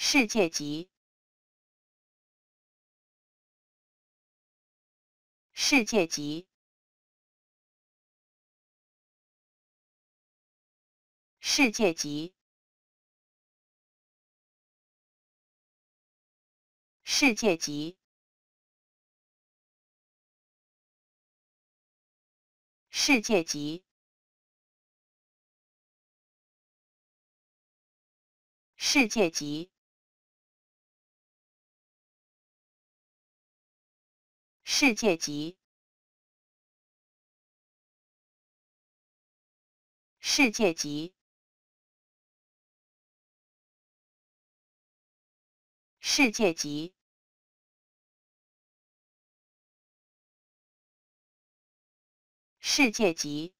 世界级，世界级，世界级，世界级，世界级，世界级。世界级，世界级，世界级，世界级。